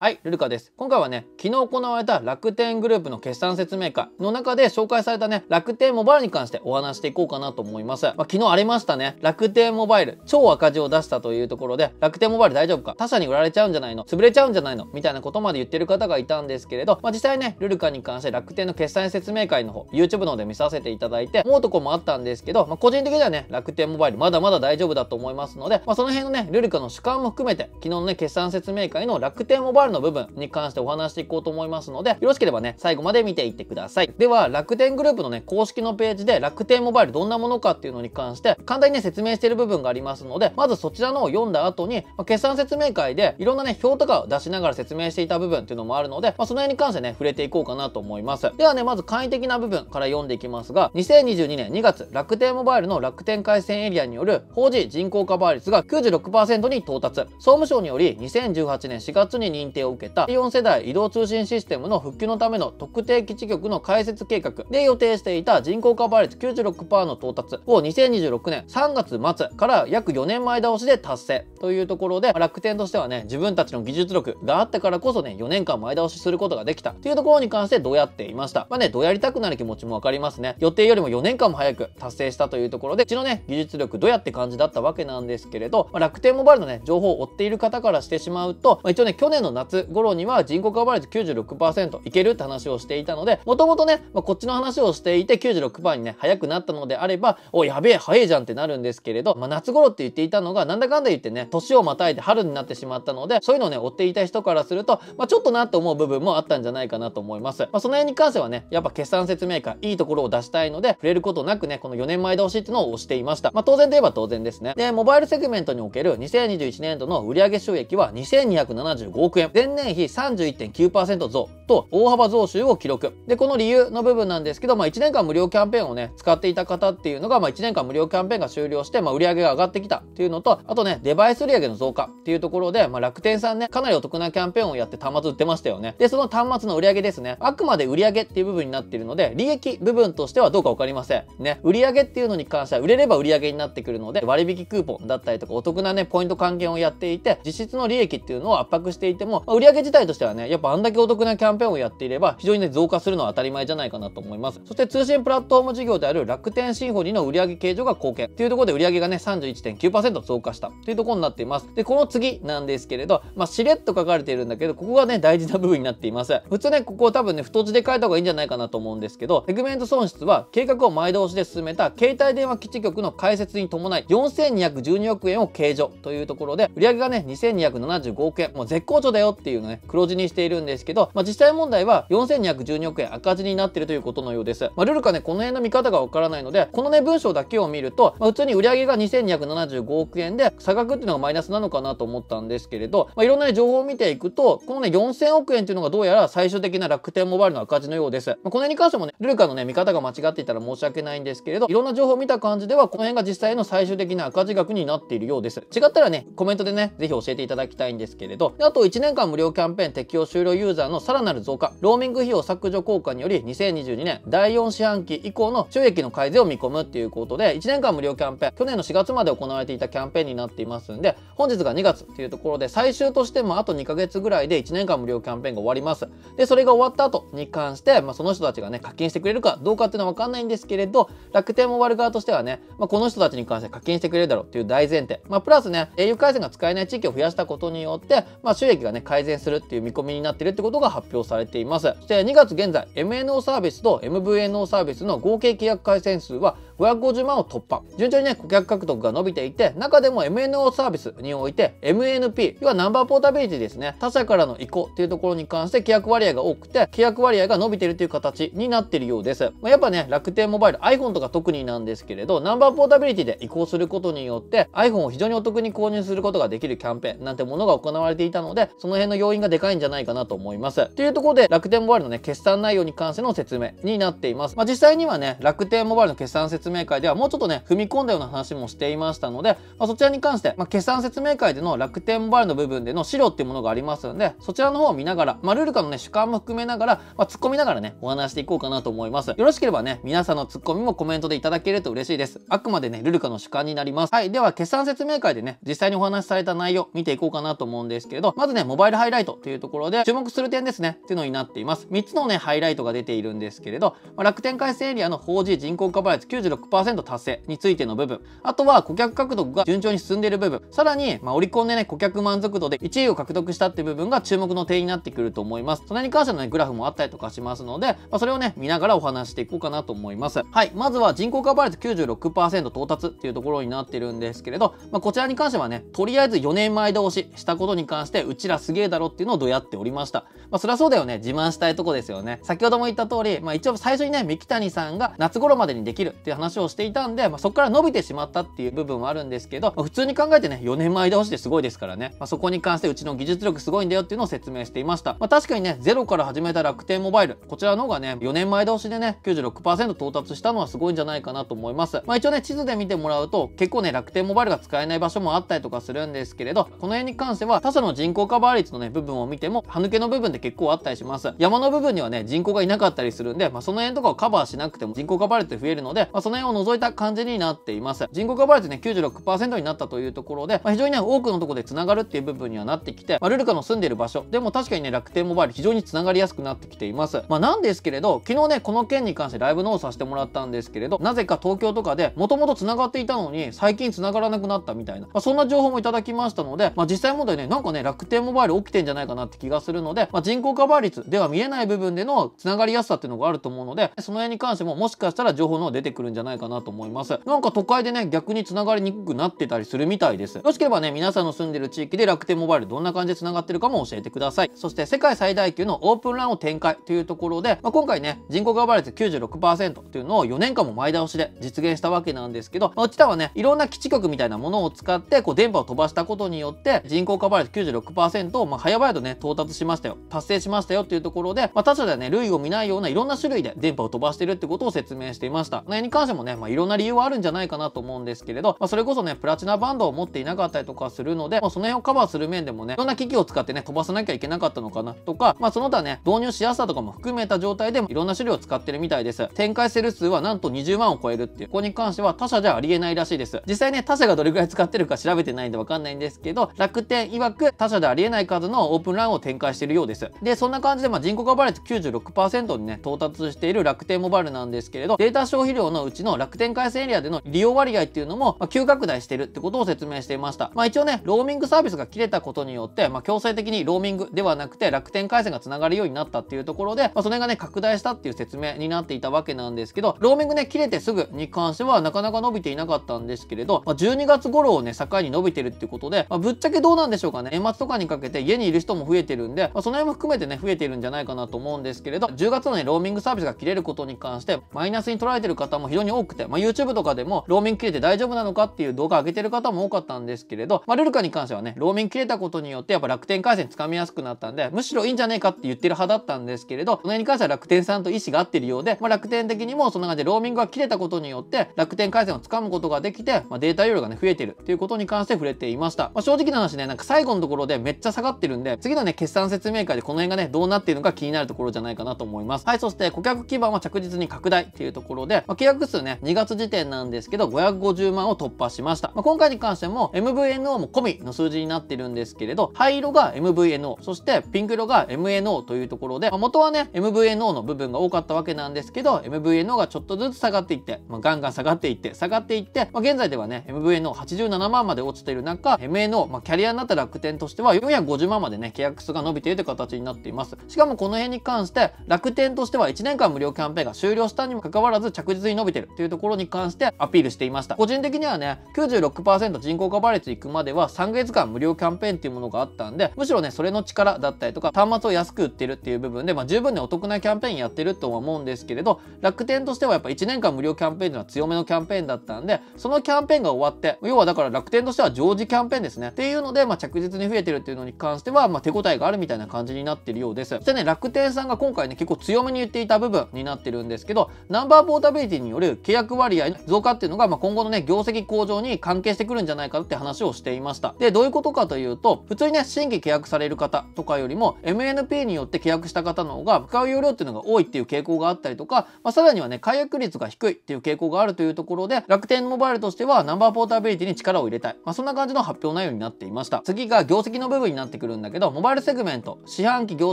はい、ルルカです。今回はね、昨日行われた楽天グループの決算説明会の中で紹介されたね、楽天モバイルに関してお話していこうかなと思います。まあ、昨日ありましたね、楽天モバイル、超赤字を出したというところで、楽天モバイル大丈夫か他社に売られちゃうんじゃないの潰れちゃうんじゃないのみたいなことまで言ってる方がいたんですけれど、まあ、実際ね、ルルカに関して楽天の決算説明会の方、YouTube の方で見させていただいて、思うとこもあったんですけど、まあ、個人的にはね、楽天モバイルまだまだ大丈夫だと思いますので、まあ、その辺のね、ルルカの主観も含めて、昨日のね、決算説明会の楽天モバイル PR の部分に関してお話していこうと思いますので、よろしければね、最後まで見ていってください。では、楽天グループのね、公式のページで楽天モバイルどんなものかっていうのに関して、簡単にね、説明している部分がありますので、まずそちらのを読んだ後に、まあ、決算説明会でいろんなね、表とかを出しながら説明していた部分っていうのもあるので、まあ、その辺に関してね、触れていこうかなと思います。ではね、まず簡易的な部分から読んでいきますが、2022年2月、楽天モバイルの楽天回線エリアによる法人人口カバー率が96%に到達。総務省により2018年4月に認定定を受けた4世代移動通信システムの復旧のための特定基地局の開設計画で予定していた人口カバー率96%の到達を2026年3月末から約4年前倒しで達成というところで楽天としてはね自分たちの技術力があったからこそね4年間前倒しすることができたというところに関してどうやっていましたまあねどうやりたくなる気持ちもわかりますね予定よりも4年間も早く達成したというところでうちのね技術力どうやって感じだったわけなんですけれど、ま楽天モバイルのね情報を追っている方からしてしまうと、まあ、一応ね去年の夏頃には人口カバレージ96%いけるって話をしていたので、もともとね、まあ、こっちの話をしていて96%にね、早くなったのであれば、お、やべえ、早いじゃんってなるんですけれど、まあ、夏頃って言っていたのが、なんだかんだ言ってね、年をまたいで春になってしまったので、そういうのをね、追っていた人からすると、まあ、ちょっとなと思う部分もあったんじゃないかなと思います。まあ、その辺に関してはね、やっぱ決算説明会、いいところを出したいので、触れることなくね、この4年前倒しっていうのを押していました。まあ、当然といえば当然ですね。で、モバイルセグメントにおける2021年度の売上収益は2275億円。前年比31.9%増と大幅増収を記録。で、この理由の部分なんですけど、まあ1年間無料キャンペーンをね、使っていた方っていうのが、まあ1年間無料キャンペーンが終了して、まあ売り上げが上がってきたっていうのと、あとね、デバイス売り上げの増加っていうところで、まあ楽天さんね、かなりお得なキャンペーンをやって端末売ってましたよね。で、その端末の売り上げですね。あくまで売り上げっていう部分になっているので、利益部分としてはどうかわかりません。ね、売り上げっていうのに関しては、売れれば売り上げになってくるので、割引クーポンだったりとか、お得なね、ポイント還元をやっていて、実質の利益っていうのを圧迫していても、まあ、売上自体としてはね、やっぱあんだけお得なキャンペーンをやっていれば、非常にね、増加するのは当たり前じゃないかなと思います。そして通信プラットフォーム事業である楽天シンフォニーの売上計上が貢献。というところで売上がね、31.9%増加したというところになっています。で、この次なんですけれど、まあ、しれっと書かれているんだけど、ここがね、大事な部分になっています。普通ね、ここ多分ね、太字で書いた方がいいんじゃないかなと思うんですけど、セグメント損失は計画を前倒しで進めた携帯電話基地局の開設に伴い4212億円を計上というところで、売上がね、2275億円、もう絶好調だよっていうのね、黒字にしているんですけど、まあ、実際問題は4212億円赤字になってるということのようです。まあ、ルルカね、この辺の見方がわからないので、このね、文章だけを見ると、まあ、普通に売上が2275億円で、差額っていうのがマイナスなのかなと思ったんですけれど、まあ、いろんな、ね、情報を見ていくと、このね、4000億円っていうのがどうやら最終的な楽天モバイルの赤字のようです。まあ、この辺に関してもね、ルルカのね、見方が間違っていたら申し訳ないんですけれど、いろんな情報を見た感じでは、この辺が実際の最終的な赤字額になっているようです。違ったらね、コメントでね、ぜひ教えていただきたいんですけれど、であと1年間無料キャンペーン適用終了ユーザーのさらなる増加、ローミング費用削除効果により、2022年第4四半期以降の収益の改善を見込むっていうことで、1年間無料キャンペーン、去年の4月まで行われていたキャンペーンになっていますんで、本日が2月っていうところで、最終としてもあと2ヶ月ぐらいで1年間無料キャンペーンが終わります。で、それが終わった後に関して、まあ、その人たちがね、課金してくれるかどうかっていうのはわかんないんですけれど、楽天モバイル側としてはね、まあ、この人たちに関して課金してくれるだろうっていう大前提。まあ、プラスね、英雄回線が使えない地域を増やしたことによって、まあ、収益がね、改改善するっていう見込みになってるってことが発表されています。そして2月現在 MNO サービスと MVNO サービスの合計契約回線数は550万を突破。順調にね、顧客獲得が伸びていて、中でも MNO サービスにおいて MNP、要はナンバーポータビリティですね。他社からの移行っていうところに関して契約割合が多くて、契約割合が伸びてるという形になってるようです。まあ、やっぱね、楽天モバイル iPhone とか特になんですけれど、ナンバーポータビリティで移行することによって iPhone を非常にお得に購入することができるキャンペーンなんてものが行われていたので、その辺の要因がでかいんじゃないかなと思います。というところで、楽天モバイルのね、決算内容に関しての説明になっています。まあ、実際にはね、楽天モバイルの決算説明会では、もうちょっとね、踏み込んだような話もしていましたので、まあ、そちらに関して、まあ、決算説明会での楽天モバイルの部分での資料っていうものがありますので、そちらの方を見ながら、まあ、ルルカのね、主観も含めながら、まあ、突っ込みながらね、お話していこうかなと思います。よろしければね、皆さんのツッコミもコメントでいただけると嬉しいです。あくまでね、ルルカの主観になります。はい、では、決算説明会でね、実際にお話しされた内容、見ていこうかなと思うんですけれど、まずね、モバイルイルハイライトというところで注目する点ですねっていうのになっています。3つのね、ハイライトが出ているんですけれど、まあ、楽天回線エリアの 4G 人口カバー率96%達成についての部分、あとは顧客獲得が順調に進んでいる部分、さらに、まあ、オリコンでね、顧客満足度で1位を獲得したって部分が注目の点になってくると思います。それに関してのね、グラフもあったりとかしますので、まあ、それをね、見ながらお話していこうかなと思います。はい、まずは人口カバー率96%到達っていうところになってるんですけれど、まあ、こちらに関してはね、とりあえず4年前倒ししたことに関して、うちらすげげえだろっていうのをどやっておりました。まあ、そりゃそうだよね。自慢したいとこですよね。先ほども言った通り、まあ一応最初にね、三木谷さんが夏頃までにできるっていう話をしていたんで、まあそこから伸びてしまったっていう部分はあるんですけど、まあ、普通に考えてね、4年前倒しですごいですからね。まあそこに関してうちの技術力すごいんだよっていうのを説明していました。まあ確かにね、ゼロから始めた楽天モバイル、こちらの方がね、4年前倒しでね、96%到達したのはすごいんじゃないかなと思います。まあ一応ね、地図で見てもらうと、結構ね、楽天モバイルが使えない場所もあったりとかするんですけれど、この辺に関しては他社の人口カバー率のね、部分を見ても、歯抜けの部分で結構あったりします。山の部分にはね、人口がいなかったりするんで、まあ、その辺とかをカバーしなくても人口がバレて増えるので、まあ、その辺を除いた感じになっています。人口がバレてね、96%になったというところで、まあ、非常にね、多くのところでながるっていう部分にはなってきて、まあ、ルルカの住んでいる場所でも確かにね、楽天モバイル非常につながりやすくなってきています。まあ、なんですけれど、昨日ね、この件に関してライブノーさせてもらったんですけれど、なぜか東京とかでもともとつながっていたのに、最近つながらなくなったみたいな、まあ、そんな情報もいただきましたので、まあ、実際問題ね、なんかね、楽天モバイル起きてんじゃないかなって気がするので、まあ、人口カバー率では見えない部分でのつながりやすさっていうのがあると思うので、その辺に関してももしかしたら情報の方出てくるんじゃないかなと思います。なんか都会でね、逆につながりにくくなってたりするみたいです。よろしければね、皆さんの住んでる地域で楽天モバイルどんな感じでつながってるかも教えてください。そして世界最大級のオープンランを展開というところで、まあ、今回ね、人口カバー率96%というのを4年間も前倒しで実現したわけなんですけど、まあ、うちたはね、いろんな基地局みたいなものを使って、こう電波を飛ばしたことによって人口カバー率96%をまあ、早々とね、到達しましたよ、達成しましたよっていうところで、まあ、他社ではね、類を見ないようないろんな種類で電波を飛ばしてるってことを説明していました。これに関してもね、まあ、いろんな理由はあるんじゃないかなと思うんですけれど、まあ、それこそね、プラチナバンドを持っていなかったりとかするので、まあ、その辺をカバーする面でもね、いろんな機器を使ってね、飛ばさなきゃいけなかったのかなとか、まあ、その他ね、導入しやすさとかも含めた状態でもいろんな種類を使ってるみたいです。展開セル数はなんと20万を超えるっていう、ここに関しては他社じゃありえないらしいです。実際ね、他社がどれくらい使ってるか調べてないんでわかんないんですけど、楽天曰く他社でありえないか数のオープンランを展開しているようです。で、そんな感じで、まあ、人口カバレージ96%にね、到達している楽天モバイルなんですけれど、データ消費量のうちの楽天回線エリアでの利用割合っていうのも、まあ、急拡大してるってことを説明していました。まあ、一応ね、ローミングサービスが切れたことによって、まあ、強制的にローミングではなくて楽天回線がつながるようになったっていうところで、まあ、それがね、拡大したっていう説明になっていたわけなんですけど、ローミングね、切れてすぐに関してはなかなか伸びていなかったんですけれど、まあ、12月頃をね、境に伸びてるっていうことで、まあ、ぶっちゃけどうなんでしょうかね、年末とかにかけて家にいる人も増えてるんで、まあ、その辺も含めてね、増えてるんじゃないかなと思うんですけれど、10月のね、ローミングサービスが切れることに関して、マイナスに捉えてる方も非常に多くて、まあ、YouTube とかでも、ローミング切れて大丈夫なのかっていう動画上げてる方も多かったんですけれど、まあ、ルルカに関してはね、ローミング切れたことによって、やっぱ楽天回線掴みやすくなったんで、むしろいいんじゃねえかって言ってる派だったんですけれど、その辺に関しては楽天さんと意思が合ってるようで、まあ、楽天的にもそんな感じでローミングが切れたことによって、楽天回線を掴むことができて、まあ、データ容量がね、増えてるっていうことに関して触れていました。まあ、正直な話ね、なんか最後のところでめっちゃ下がかってるんで、次のね、決算説明会でこの辺がね、どうなっているのか気になるところじゃないかなと思います。はい、そして顧客基盤は着実に拡大っていうところで、まあ、契約数ね、2月時点なんですけど、550万を突破しました。まあ、今回に関しても、MVNO も込みの数字になってるんですけれど、灰色が MVNO、そしてピンク色が MNO というところで、まあ、元はね、MVNO の部分が多かったわけなんですけど、MVNO がちょっとずつ下がっていって、まあ、ガンガン下がっていって、下がっていって、まあ、現在ではね、MVNO87 万まで落ちている中、MNO、まあ、キャリアになった楽天としては450 50万までね、契約数が伸びているという形になっています。しかもこの辺に関して、楽天としては1年間無料キャンペーンが終了したにもかかわらず着実に伸びてるというところに関してアピールしていました。個人的にはね、96%人口カバレッジ行くまでは3ヶ月間無料キャンペーンっていうものがあったんで、むしろね、それの力だったりとか、端末を安く売ってるっていう部分で、まあ十分ね、お得なキャンペーンやってるとは思うんですけれど、楽天としてはやっぱ1年間無料キャンペーンというのは強めのキャンペーンだったんで、そのキャンペーンが終わって、要はだから楽天としては常時キャンペーンですね。っていうので、まあ着実に増えてるっていうのに関関しては、まあ、手応えがあるみたいな感じになってるようです。そしてね、楽天さんが今回ね、結構強めに言っていた部分になってるんですけど、ナンバーポータビリティによる契約割合の増加っていうのが、まあ、今後のね、業績向上に関係してくるんじゃないかって話をしていました。で、どういうことかというと、普通にね、新規契約される方とかよりも、MNP によって契約した方の方が、使う容量っていうのが多いっていう傾向があったりとか、まあ、さらにはね、解約率が低いっていう傾向があるというところで、楽天モバイルとしてはナンバーポータビリティに力を入れたい。まあ、そんな感じの発表内容になっていました。次が業績の部分になってってくるんだけどモバイルセグメント四半期業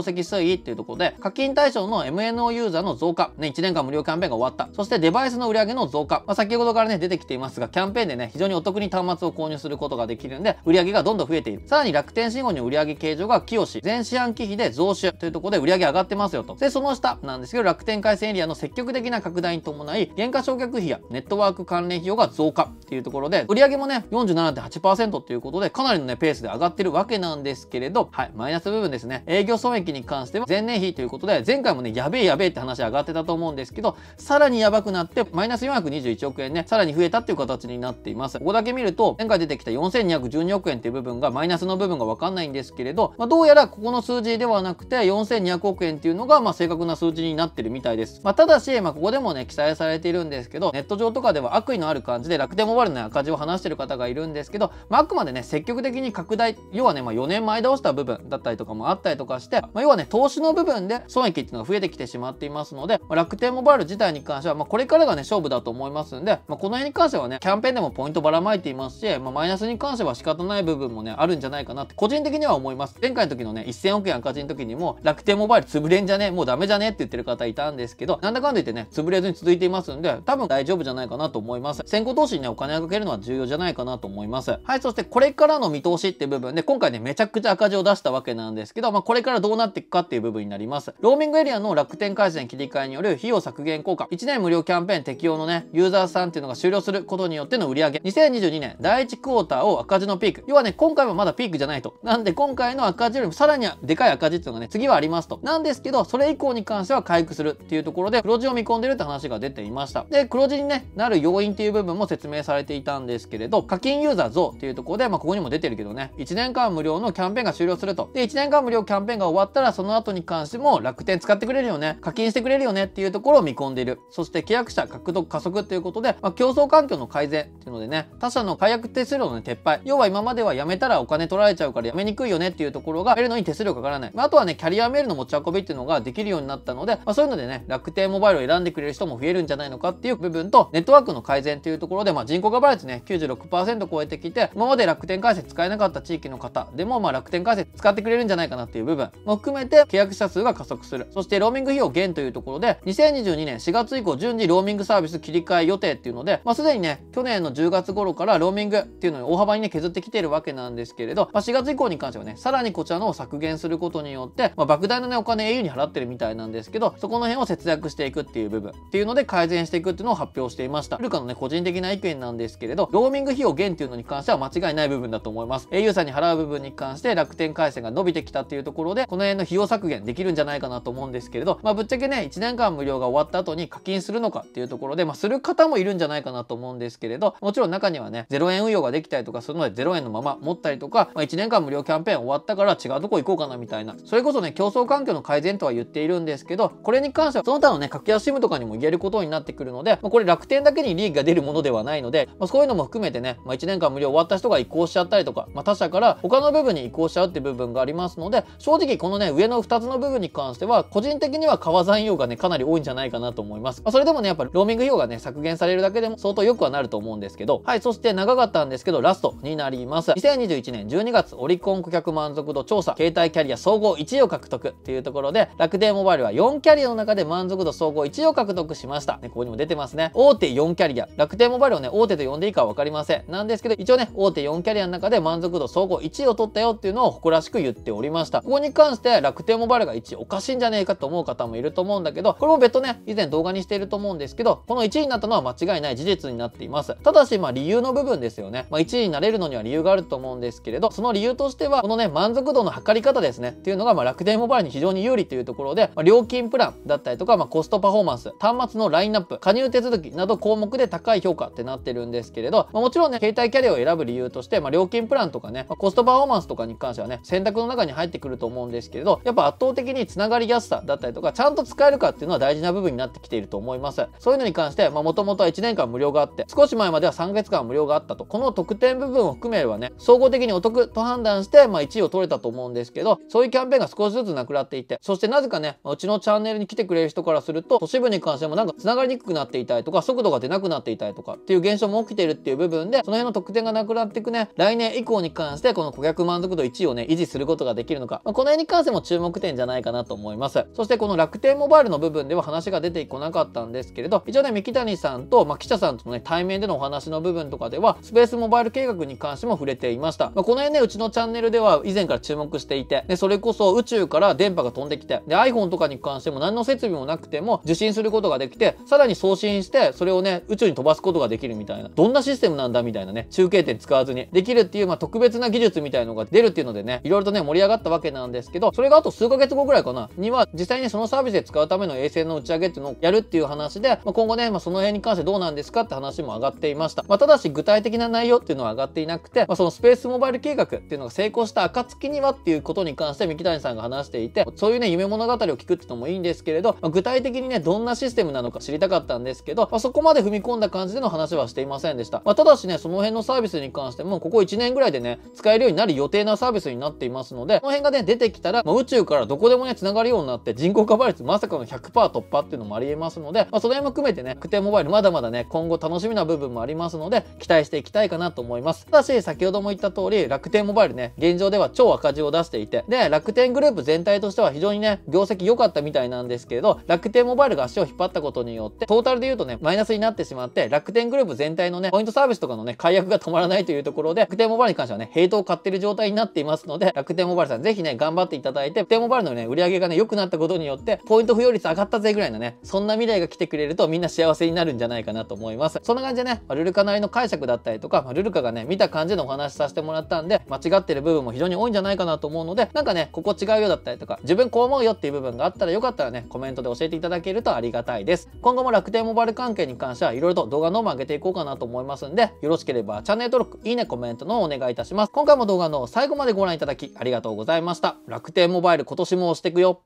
績推移っていうところで課金対象の MNO ユーザーの増加、ね、1年間無料キャンペーンが終わったそしてデバイスの売り上げの増加、まあ、先ほどからね出てきていますがキャンペーンでね非常にお得に端末を購入することができるんで売り上げがどんどん増えているさらに楽天信号に売上計上が清し全四半期比で増収というところで売り上げ上がってますよとでその下なんですけど楽天回線エリアの積極的な拡大に伴い原価償却費やネットワーク関連費用が増加っていうところで売り上げもね47.8%ということでかなりのねペースで上がってるわけなんですけどけれど、はい、マイナス部分ですね。営業損益に関しては前年比ということで、前回もね、やべえやべえって話上がってたと思うんですけど、さらにやばくなって、マイナス421億円ね、さらに増えたっていう形になっています。ここだけ見ると、前回出てきた4212億円っていう部分が、マイナスの部分がわかんないんですけれど、まあ、どうやらここの数字ではなくて、4200億円っていうのが、まあ、正確な数字になってるみたいです。まあ、ただし、まあ、ここでもね、記載されているんですけど、ネット上とかでは悪意のある感じで楽天モバイルの赤字を話してる方がいるんですけど、まあ、あくまでね、積極的に拡大、要はね、まあ、4年前倒した部分だったりとかもあったりとかして、まあ、要はね、投資の部分で損益っていうのが増えてきてしまっていますので、まあ、楽天モバイル自体に関しては、まあ、これからがね、勝負だと思いますんで、まあ、この辺に関してはね、キャンペーンでもポイントばらまいていますし、まあ、マイナスに関しては仕方ない部分もね、あるんじゃないかなって、個人的には思います。前回の時のね、1000億円赤字の時にも、楽天モバイル潰れんじゃねもうダメじゃねって言ってる方いたんですけど、なんだかんだ言ってね、潰れずに続いていますんで、多分大丈夫じゃないかなと思います。先行投資にね、お金をかけるのは重要じゃないかなと思います。はい、そしてこれからの見通しって部分で、今回ね、めちゃくちゃ赤字を出したわけなんですけど、まあ、これからどうなっていくかっていう部分になります。ローミングエリアの楽天回線切り替えによる費用削減効果、1年無料キャンペーン適用のね、ユーザーさんっていうのが終了することによっての売り上げ、2022年第1クォーターを赤字のピーク。要はね、今回はまだピークじゃないと。なんで今回の赤字よりもさらにでかい赤字っていうのがね、次はありますと。なんですけど、それ以降に関しては回復するっていうところで、黒字を見込んでるって話が出ていました。で、黒字に、ね、なる要因っていう部分も説明されていたんですけれど、課金ユーザー増っていうところで、まあ、ここにも出てるけどね、1年間無料のキャンペーンが終了すると。で、1年間無料キャンペーンが終わったら、その後に関しても楽天使ってくれるよね、課金してくれるよねっていうところを見込んでいる。そして契約者獲得加速ということで、まあ、競争環境の改善っていうのでね、他社の解約手数料の、撤廃。要は今までは辞めたらお金取られちゃうから辞めにくいよねっていうところが、得るのに手数料かからない。まあ、あとはね、キャリアメールの持ち運びっていうのができるようになったので、まあ、そういうのでね、楽天モバイルを選んでくれる人も増えるんじゃないのかっていう部分と、ネットワークの改善というところで、まあ、人口がバ率ね、96%超えてきて、今まで楽天回線使えなかった地域の方でも、まあ、楽天回線使ってくれるんじゃないかなっていう部分も含めて契約者数が加速する。そしてローミング費用減というところで、2022年4月以降順次ローミングサービス切り替え予定っていうので、まあ、すでにね、去年の10月頃からローミングっていうのを大幅にね、削ってきてるわけなんですけれど、まあ、4月以降に関してはね、さらにこちらのを削減することによって、まあ、莫大なね、お金 au に払ってるみたいなんですけど、そこの辺を節約していくっていう部分っていうので改善していくっていうのを発表していました。ルカのね、個人的な意見なんですけれど、ローミング費用減っていうのに関しては間違いない部分だと思います。au さんに払う部分に関して、楽天回線が伸びてきたっていうところで、この辺の費用削減できるんじゃないかなと思うんですけれど、まあ、ぶっちゃけね、1年間無料が終わった後に課金するのかっていうところで、まあ、する方もいるんじゃないかなと思うんですけれど、もちろん中にはね、0円運用ができたりとかするので、0円のまま持ったりとか、まあ、1年間無料キャンペーン終わったから違うとこ行こうかなみたいな、それこそね、競争環境の改善とは言っているんですけど、これに関しては、その他のね、格安 SIM とかにも言えることになってくるので、まあ、これ楽天だけに利益が出るものではないので、まあ、そういうのも含めてね、まあ、1年間無料終わった人が移行しちゃったりとか、まあ、他社から他の部分に移行しちゃうって部分がありますので、正直このね、上の2つの部分に関しては、個人的には川山用がね、かなり多いんじゃないかなと思います。まあ、それでもね、やっぱりローミング費用がね、削減されるだけでも相当良くはなると思うんですけど、はい、そして長かったんですけど、ラストになります。2021年12月、オリコン顧客満足度調査、携帯キャリア総合1位を獲得っていうところで、楽天モバイルは4キャリアの中で満足度総合1位を獲得しました。ね、ここにも出てますね。大手4キャリア。楽天モバイルをね、大手と呼んでいいか分かりません。なんですけど、一応ね、大手4キャリアの中で満足度総合1位を取ったよっていうのを誇らしく言っておりました。ここに関して楽天モバイルが1位おかしいんじゃねえかと思う方もいると思うんだけど、これも別途ね、以前動画にしていると思うんですけど、この1位になったのは間違いない事実になっています。ただし、まあ理由の部分ですよね。まあ1位になれるのには理由があると思うんですけれど、その理由としては、このね、満足度の測り方ですね、っていうのが、まあ楽天モバイルに非常に有利というところで、まあ、料金プランだったりとか、まあコストパフォーマンス、端末のラインナップ、加入手続きなど項目で高い評価ってなってるんですけれど、まあ、もちろんね、携帯キャリアを選ぶ理由として、まあ料金プランとかね、まあ、コストパフォーマンスとかに関関してはね選択の中に入ってくると思うんですけれどやっぱ圧倒的につながりやすさだったりとかちゃんと使えるかっていうのは大事な部分になってきていると思いますそういうのに関してもともとは1年間無料があって少し前までは3ヶ月間無料があったとこの特典部分を含めればね総合的にお得と判断して、まあ、1位を取れたと思うんですけどそういうキャンペーンが少しずつなくなっていてそしてなぜかねうちのチャンネルに来てくれる人からすると都市部に関してもなんかつながりにくくなっていたりとか速度が出なくなっていたりとかっていう現象も起きてるっていう部分でその辺の特典がなくなっていくね来年以降に関してこの顧客満足度1位をね、維持することができるのか、まあ、この辺に関しても注目点じゃないかなと思います。そしてこの楽天モバイルの部分では話が出てこなかったんですけれど、一応ね、三木谷さんと、まあ、記者さんとのね、対面でのお話の部分とかでは、スペースモバイル計画に関しても触れていました。まあ、この辺ね、うちのチャンネルでは以前から注目していて、で、それこそ宇宙から電波が飛んできて、で、iPhone とかに関しても何の設備もなくても受信することができて、さらに送信して、それをね、宇宙に飛ばすことができるみたいな、どんなシステムなんだみたいなね、中継点使わずにできるっていう、まあ、特別な技術みたいのが出るっていうのでね、いろいろとね、盛り上がったわけなんですけど、それがあと数ヶ月後ぐらいかな、には実際にそのサービスで使うための衛星の打ち上げっていうのをやるっていう話で、まあ、今後ね、まあ、その辺に関してどうなんですかって話も上がっていました。まあ、ただし具体的な内容っていうのは上がっていなくて、まあ、そのスペースモバイル計画っていうのが成功した暁にはっていうことに関して三木谷さんが話していて、そういうね、夢物語を聞くってのもいいんですけれど、まあ、具体的にね、どんなシステムなのか知りたかったんですけど、まあ、そこまで踏み込んだ感じでの話はしていませんでした。まあ、ただしね、その辺のサービスに関しても、ここ1年ぐらいでね、使えるようになる予定なサービスビスになっていますので、この辺がね、出てきたら、まあ、宇宙からどこでもね、繋がるようになって、人口化倍率まさかの100%突破っていうのもありえますので、まあ、その辺も含めてね、クテモバイルまだまだね、今後楽しみな部分もありますので、期待していきたいかなと思います。ただし、先ほども言った通り、楽天モバイルね、現状では超赤字を出していて、で、楽天グループ全体としては非常にね、業績良かったみたいなんですけれど、楽天モバイルが足を引っ張ったことによって、トータルで言うとね、マイナスになってしまって、楽天グループ全体のね、ポイントサービスとかのね、解約が止まらないというところで、楽天モバイルに関してはね、ヘイトを買ってる状態になっていますので、楽天モバイルさんぜひね、頑張っていただいて、楽天モバイルのね、売り上げがね、良くなったことによって、ポイント付与率上がったぜぐらいのね、そんな未来が来てくれるとみんな幸せになるんじゃないかなと思います。そんな感じでね、まルルカなりの解釈だったりとか、まルルカがね、見た感じのお話させてもらったんで、間違ってる部分も非常に多いんじゃないかなと思うので、なんかね、ここ違うよだったりとか、自分こう思うよっていう部分があったらよかったらね、コメントで教えていただけるとありがたいです。今後も楽天モバイル関係に関してはいろいろと動画の方も上げていこうかなと思いますんで、よろしければチャンネル登録、いいね、コメントのお願いいたします。今回も動画の最後までまでご覧いただきありがとうございました。楽天モバイル今年も押してくよ。